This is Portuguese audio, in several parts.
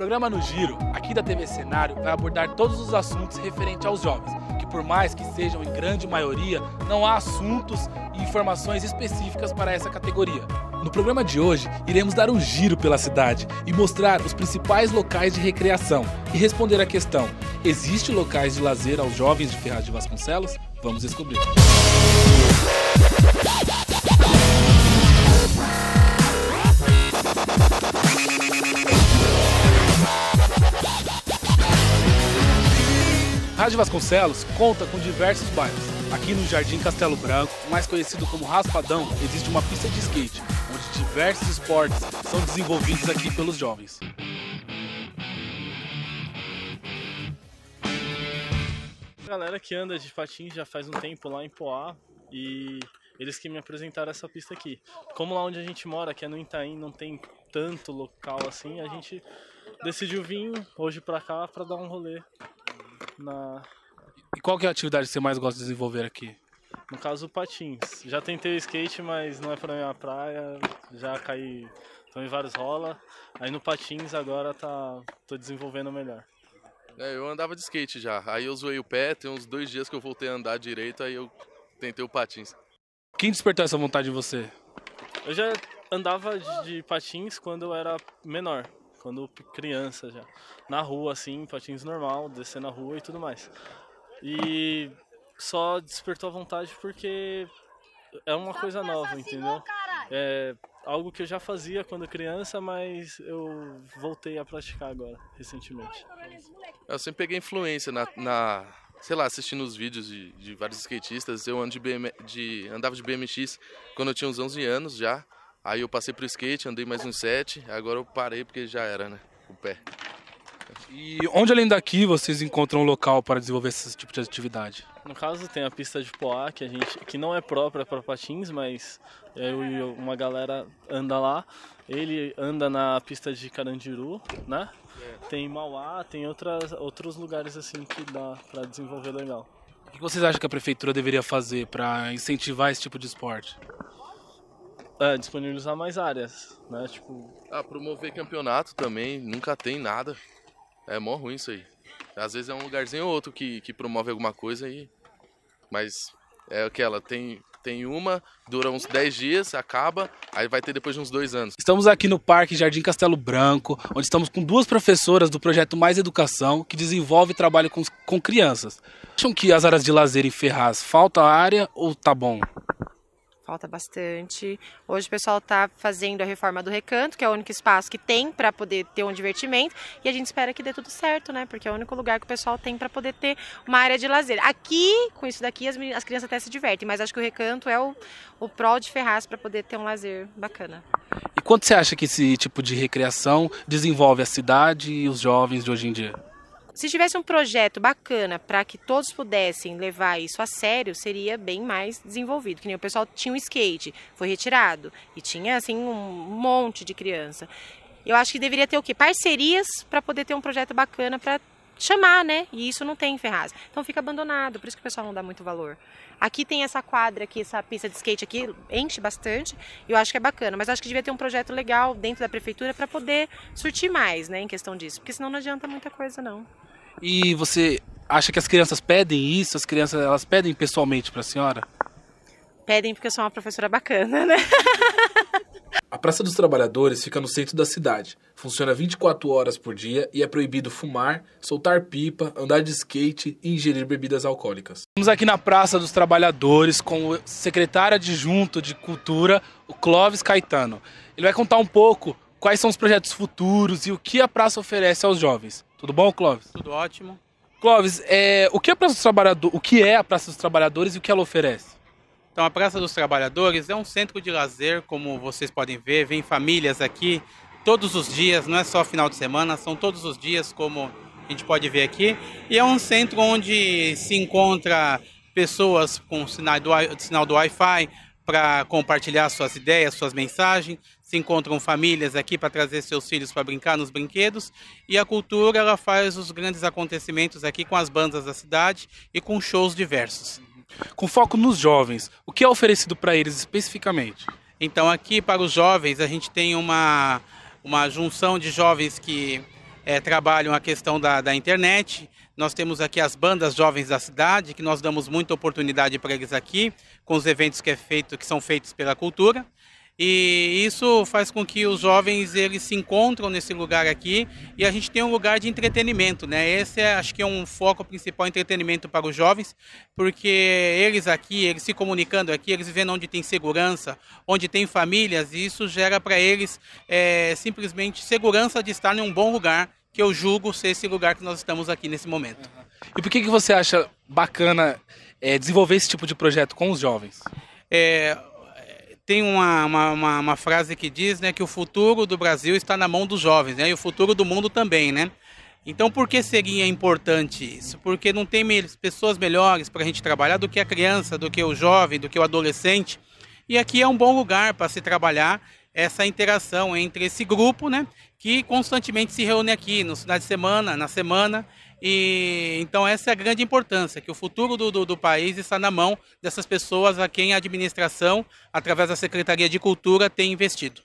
programa No Giro, aqui da TV Cenário, vai abordar todos os assuntos referentes aos jovens, que por mais que sejam em grande maioria, não há assuntos e informações específicas para essa categoria. No programa de hoje, iremos dar um giro pela cidade e mostrar os principais locais de recreação e responder à questão: existe locais de lazer aos jovens de Ferraz de Vasconcelos? Vamos descobrir. Música cidade de Vasconcelos conta com diversos bairros. Aqui no Jardim Castelo Branco, mais conhecido como Raspadão, existe uma pista de skate, onde diversos esportes são desenvolvidos aqui pelos jovens. A galera que anda de patins já faz um tempo lá em Poá e eles que me apresentaram essa pista aqui. Como lá onde a gente mora, que é no Itaim, não tem tanto local assim, a gente decidiu vir hoje pra cá pra dar um rolê na. E qual que é a atividade que você mais gosta de desenvolver aqui? No caso, patins. Já tentei o skate, mas não é pra minha praia. Já caí Tomei vários rola. Aí no patins agora tá tô desenvolvendo melhor. É, eu andava de skate já. Aí eu zoei o pé, tem uns dois dias que eu voltei a andar direito, aí eu tentei o patins. Quem despertou essa vontade em você? Eu já andava de patins quando eu era menor quando criança já. Na rua, assim, patins normal, descer na rua e tudo mais. E só despertou a vontade porque é uma coisa nova, assim, entendeu? É algo que eu já fazia quando criança, mas eu voltei a praticar agora, recentemente. Eu sempre peguei influência na, na sei lá, assistindo os vídeos de, de vários skatistas. Eu ando de, BM, de andava de BMX quando eu tinha uns 11 anos já. Aí eu passei pro skate, andei mais uns sete, agora eu parei porque já era, né? O pé. E onde além daqui vocês encontram um local para desenvolver esse tipo de atividade? No caso tem a pista de Poá, que a gente que não é própria para patins, mas é eu e uma galera anda lá. Ele anda na pista de Carandiru, né? É. Tem Mauá, tem outras, outros lugares assim que dá para desenvolver legal. O que vocês acham que a prefeitura deveria fazer para incentivar esse tipo de esporte? É, disponibilizar mais áreas, né? Tipo. Ah, promover campeonato também, nunca tem nada. É mó ruim isso aí. Às vezes é um lugarzinho ou outro que, que promove alguma coisa aí Mas é aquela, tem, tem uma, dura uns 10 dias, acaba, aí vai ter depois de uns dois anos. Estamos aqui no Parque Jardim Castelo Branco, onde estamos com duas professoras do projeto Mais Educação, que desenvolve trabalho com, com crianças. Acham que as áreas de lazer em Ferraz falta área ou tá bom? falta bastante. Hoje o pessoal está fazendo a reforma do recanto, que é o único espaço que tem para poder ter um divertimento, e a gente espera que dê tudo certo, né? Porque é o único lugar que o pessoal tem para poder ter uma área de lazer. Aqui, com isso daqui, as, meninas, as crianças até se divertem, mas acho que o recanto é o, o prol de Ferraz para poder ter um lazer bacana. E quanto você acha que esse tipo de recreação desenvolve a cidade e os jovens de hoje em dia? Se tivesse um projeto bacana para que todos pudessem levar isso a sério, seria bem mais desenvolvido. Que nem o pessoal tinha um skate, foi retirado e tinha assim um monte de criança. Eu acho que deveria ter o quê? Parcerias para poder ter um projeto bacana para chamar, né? E isso não tem em Ferraz. Então fica abandonado, por isso que o pessoal não dá muito valor. Aqui tem essa quadra aqui, essa pista de skate aqui, enche bastante, eu acho que é bacana, mas acho que devia ter um projeto legal dentro da prefeitura para poder surtir mais, né, em questão disso, porque senão não adianta muita coisa não. E você acha que as crianças pedem isso? As crianças elas pedem pessoalmente para a senhora? Pedem porque eu sou uma professora bacana, né? A Praça dos Trabalhadores fica no centro da cidade. Funciona 24 horas por dia e é proibido fumar, soltar pipa, andar de skate e ingerir bebidas alcoólicas. Estamos aqui na Praça dos Trabalhadores com o secretário adjunto de Cultura, o Clóvis Caetano. Ele vai contar um pouco quais são os projetos futuros e o que a praça oferece aos jovens. Tudo bom, Clóvis? Tudo ótimo. Clóvis, é, o, que é o que é a Praça dos Trabalhadores e o que ela oferece? Então, a Praça dos Trabalhadores é um centro de lazer, como vocês podem ver, vem famílias aqui todos os dias, não é só final de semana, são todos os dias, como a gente pode ver aqui. E é um centro onde se encontra pessoas com sinal do, sinal do Wi-Fi, para compartilhar suas ideias, suas mensagens. Se encontram famílias aqui para trazer seus filhos para brincar nos brinquedos. E a cultura ela faz os grandes acontecimentos aqui com as bandas da cidade e com shows diversos. Com foco nos jovens, o que é oferecido para eles especificamente? Então, aqui para os jovens, a gente tem uma, uma junção de jovens que é, trabalham a questão da, da internet. Nós temos aqui as bandas jovens da cidade, que nós damos muita oportunidade para eles aqui, com os eventos que, é feito, que são feitos pela cultura. E isso faz com que os jovens eles se encontram nesse lugar aqui e a gente tem um lugar de entretenimento, né? Esse é, acho que é um foco principal entretenimento para os jovens, porque eles aqui, eles se comunicando aqui, eles vendo onde tem segurança, onde tem famílias e isso gera para eles é, simplesmente segurança de estar em um bom lugar que eu julgo ser esse lugar que nós estamos aqui nesse momento. E por que, que você acha bacana é, desenvolver esse tipo de projeto com os jovens? É, tem uma, uma, uma, frase que diz né, que o futuro do Brasil está na mão dos jovens, né, e o futuro do mundo também, né? Então, por que seria importante isso? Porque não tem pessoas melhores para a gente trabalhar do que a criança, do que o jovem, do que o adolescente. E aqui é um bom lugar para se trabalhar essa interação entre esse grupo, né, que constantemente se reúne aqui no final de semana, na semana, e então essa é a grande importância, que o futuro do, do, do país está na mão dessas pessoas a quem a administração, através da Secretaria de Cultura, tem investido.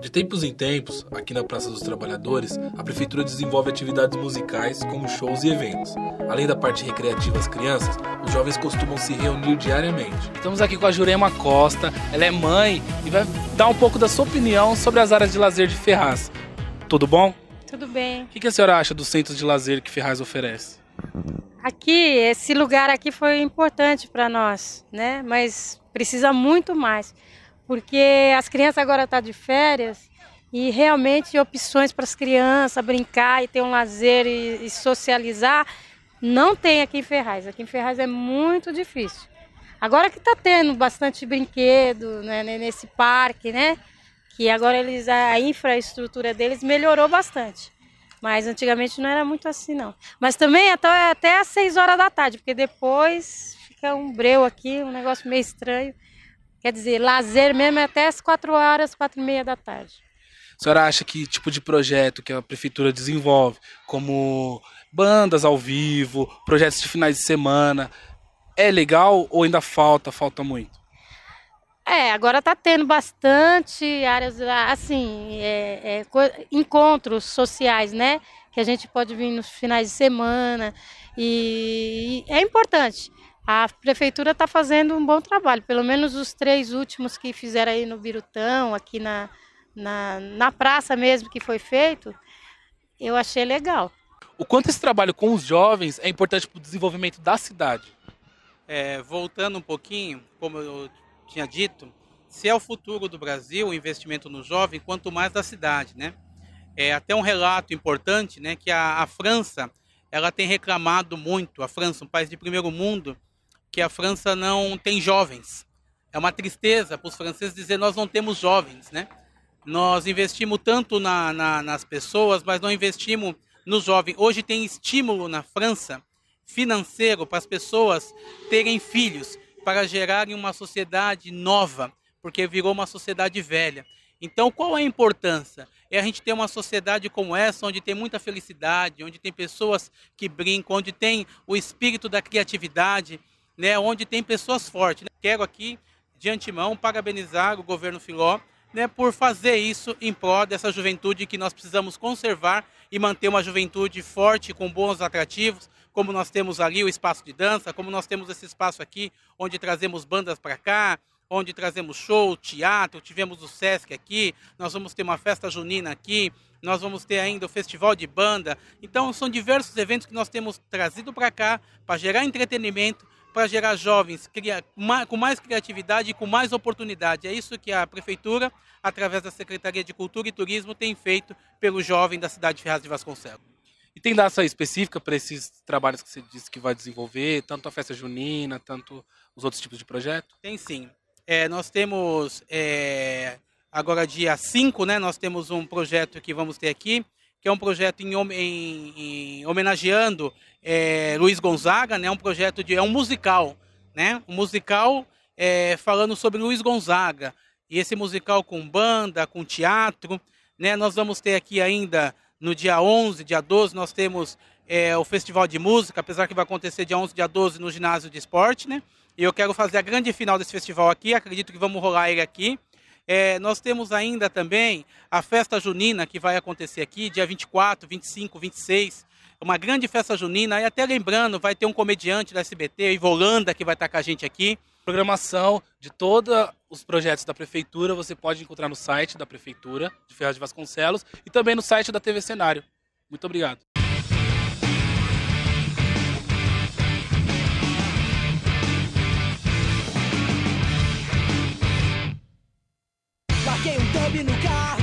De tempos em tempos, aqui na Praça dos Trabalhadores, a prefeitura desenvolve atividades musicais como shows e eventos. Além da parte recreativa às crianças, os jovens costumam se reunir diariamente. Estamos aqui com a Jurema Costa, ela é mãe e vai dar um pouco da sua opinião sobre as áreas de lazer de Ferraz. Tudo bom? tudo bem. O que, que a senhora acha dos centros de lazer que Ferraz oferece? Aqui, esse lugar aqui foi importante para nós, né? Mas precisa muito mais, porque as crianças agora estão tá de férias e realmente opções para as crianças brincar e ter um lazer e, e socializar não tem aqui em Ferraz. Aqui em Ferraz é muito difícil. Agora que está tendo bastante brinquedo né, nesse parque, né? que agora eles a infraestrutura deles melhorou bastante. Mas antigamente não era muito assim não. Mas também até, até às 6 horas da tarde, porque depois fica um breu aqui, um negócio meio estranho. Quer dizer, lazer mesmo é até às 4 horas, 4 e meia da tarde. A senhora acha que tipo de projeto que a prefeitura desenvolve, como bandas ao vivo, projetos de finais de semana, é legal ou ainda falta, falta muito? É, agora está tendo bastante áreas, ah, assim, é, é, encontros sociais, né? Que a gente pode vir nos finais de semana. E, e é importante. A prefeitura está fazendo um bom trabalho, pelo menos os três últimos que fizeram aí no Birutão, aqui na, na, na praça mesmo que foi feito, eu achei legal. O quanto esse trabalho com os jovens é importante para o desenvolvimento da cidade? É, voltando um pouquinho, como eu tinha dito, se é o futuro do Brasil, o investimento no jovem, quanto mais da cidade, né? É até um relato importante, né, que a, a França, ela tem reclamado muito, a França, um país de primeiro mundo, que a França não tem jovens. É uma tristeza para os franceses dizer nós não temos jovens, né? Nós investimos tanto na, na, nas pessoas, mas não investimos no jovem. Hoje tem estímulo na França financeiro para as pessoas terem filhos para gerarem uma sociedade nova, porque virou uma sociedade velha. Então, qual é a importância? É a gente ter uma sociedade como essa, onde tem muita felicidade, onde tem pessoas que brincam, onde tem o espírito da criatividade, né? onde tem pessoas fortes. Né? Quero aqui, de antemão, parabenizar o governo Filó né, por fazer isso em prol dessa juventude que nós precisamos conservar e manter uma juventude forte, com bons atrativos, como nós temos ali o espaço de dança, como nós temos esse espaço aqui, onde trazemos bandas para cá, onde trazemos show, teatro, tivemos o Sesc aqui, nós vamos ter uma festa junina aqui, nós vamos ter ainda o festival de banda. Então são diversos eventos que nós temos trazido para cá para gerar entretenimento, para gerar jovens com mais criatividade e com mais oportunidade. É isso que a prefeitura, através da Secretaria de Cultura e Turismo, tem feito pelo jovem da cidade de Ferraz de Vasconcelos. E tem data específica para esses trabalhos que você disse que vai desenvolver, tanto a festa junina, tanto os outros tipos de projeto? Tem sim. É, nós temos é, agora dia 5, né? Nós temos um projeto que vamos ter aqui, que é um projeto em, em, em homenageando é, Luiz Gonzaga, né? Um projeto de é um musical, né? Um musical é, falando sobre Luiz Gonzaga. E esse musical com banda, com teatro, né? Nós vamos ter aqui ainda no dia 11, dia 12, nós temos é, o Festival de Música, apesar que vai acontecer dia 11, dia 12 no Ginásio de Esporte, né? E eu quero fazer a grande final desse festival aqui, acredito que vamos rolar ele aqui. É, nós temos ainda também a festa junina que vai acontecer aqui, dia 24, 25, 26. Uma grande festa junina. E até lembrando, vai ter um comediante da SBT, Ivolanda, que vai estar com a gente aqui. Programação de toda os projetos da prefeitura você pode encontrar no site da prefeitura de Ferraz de Vasconcelos e também no site da TV Cenário. Muito obrigado. um no carro.